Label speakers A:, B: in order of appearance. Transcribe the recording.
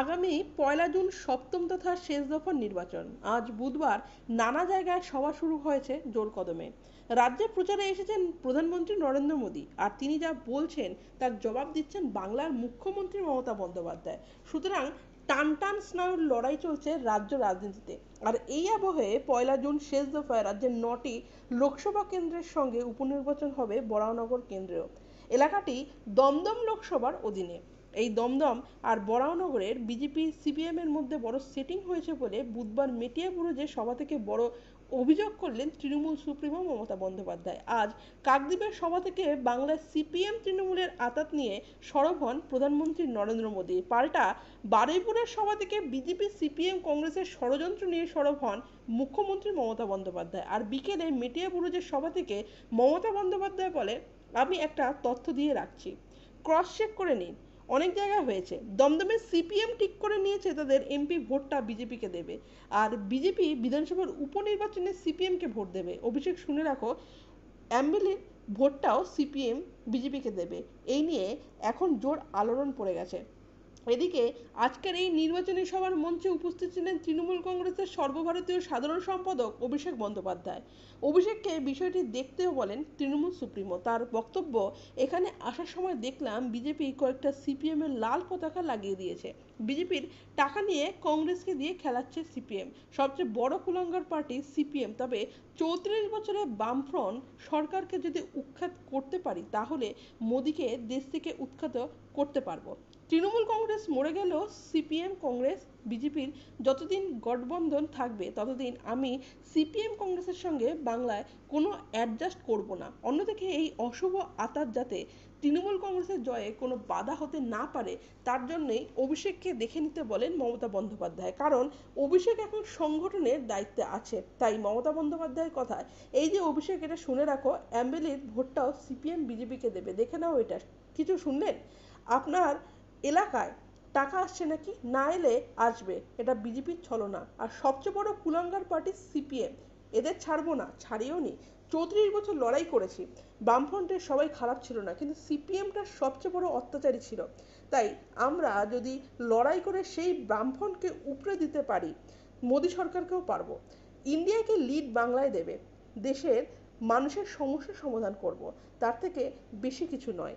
A: আগামী পয়লা জুন সপ্তম তথা শেষ দফার নির্বাচন আজ বুধবার নানা জায়গায় সভা শুরু হয়েছে জোর কদমে রাজ্যে প্রচারে এসেছেন প্রধানমন্ত্রী নরেন্দ্র মোদী আর তিনি যা বলছেন তার জবাব দিচ্ছেন বাংলার মুখ্যমন্ত্রী মমতা বন্দ্যোপাধ্যায় সুতরাং টান টান স্নায়ুর লড়াই চলছে রাজ্য রাজনীতিতে আর এই আবহে পয়লা জুন শেষ দফায় রাজ্যের নটি লোকসভা কেন্দ্রের সঙ্গে উপনির্বাচন হবে বরাহনগর কেন্দ্রেও এলাকাটি দমদম লোকসভার অধীনে এই দমদম আর বরাহনগরের বিজেপি সিপিএমের মধ্যে বড় সেটিং হয়েছে বলে বুধবার মেটিয়াপুরে যে সভা থেকে বড় অভিযোগ করলেন তৃণমূল সুপ্রিমো মমতা বন্দ্যোপাধ্যায় আজ কাকদ্বীপের সভা থেকে বাংলার সিপিএম তৃণমূলের আতাত নিয়ে সরব হন প্রধানমন্ত্রী নরেন্দ্র মোদী পাল্টা বারুইপুরের সভা থেকে বিজেপি সিপিএম কংগ্রেসের ষড়যন্ত্র নিয়ে সরব হন মুখ্যমন্ত্রী মমতা বন্দ্যোপাধ্যায় আর বিকেলে মেটিয়াপুরুজের সভা থেকে মমতা বন্দ্যোপাধ্যায় বলে আমি একটা তথ্য দিয়ে রাখছি ক্রস চেক করে নিন অনেক জায়গায় হয়েছে দমদমে সিপিএম ঠিক করে নিয়েছে তাদের এমপি ভোটটা বিজেপিকে দেবে আর বিজেপি বিধানসভার উপনির্বাচনে সিপিএমকে ভোট দেবে অভিষেক শুনে রাখো অ্যাম্বিলির ভোটটাও সিপিএম বিজেপিকে দেবে এই নিয়ে এখন জোর আলোড়ন পড়ে গেছে এদিকে আজকের এই নির্বাচনী সভার মঞ্চে উপস্থিত ছিলেন তৃণমূল কংগ্রেসের সর্বভারতীয় সাধারণ সম্পাদক অভিষেক বন্দ্যোপাধ্যায় অভিষেককে বিষয়টি দেখতেও বলেন তৃণমূল সুপ্রিমো তার বক্তব্য এখানে আসার সময় দেখলাম বিজেপি কয়েকটা সিপিএমের লাল পতাকা লাগিয়ে দিয়েছে বিজেপির টাকা নিয়ে কংগ্রেসকে দিয়ে খেলাচ্ছে সিপিএম সবচেয়ে বড় কুলাঙ্গার পার্টি সিপিএম তবে চৌত্রিশ বছরে বামফ্রন্ট সরকারকে যদি উৎখাত করতে পারি তাহলে মোদীকে দেশ থেকে উৎখাত করতে পারবো তৃণমূল কংগ্রেস মরে গেলেও সিপিএম কংগ্রেস বিজেপির যতদিন গঠবন্ধন থাকবে ততদিন আমি সিপিএম কংগ্রেসের সঙ্গে বাংলায় কোনো অ্যাডজাস্ট করব না অন্যদিকে এই অশুভ আতার যাতে তৃণমূল কংগ্রেসের জয়ে কোনো বাধা হতে না পারে তার জন্যই অভিষেককে দেখে নিতে বলেন মমতা বন্দ্যোপাধ্যায় কারণ অভিষেক এখন সংগঠনের দায়িত্বে আছে তাই মমতা বন্দ্যোপাধ্যায়ের কথায় এই যে অভিষেক এটা শুনে রাখো অ্যাম্বেলির ভোটটাও সিপিএম বিজেপিকে দেবে দেখে নাও এটা কিছু শুনলেন আপনার এলাকায় টাকা আসছে নাকি না এলে আসবে এটা বিজেপির ছলনা আর সবচেয়ে বড় কুলাঙ্গার পার্টি সিপিএম এদের ছাড়বো না ছাড়িও নি চৌত্রিশ বছর লড়াই করেছি বামফ্রন্টের সবাই খারাপ ছিল না কিন্তু সিপিএমটা সবচেয়ে বড় অত্যাচারী ছিল তাই আমরা যদি লড়াই করে সেই বামফ্রন্টকে উপড়ে দিতে পারি মোদী সরকারকেও পারবো ইন্ডিয়াকে লিড বাংলায় দেবে দেশের মানুষের সমস্যার সমাধান করব তার থেকে বেশি কিছু নয়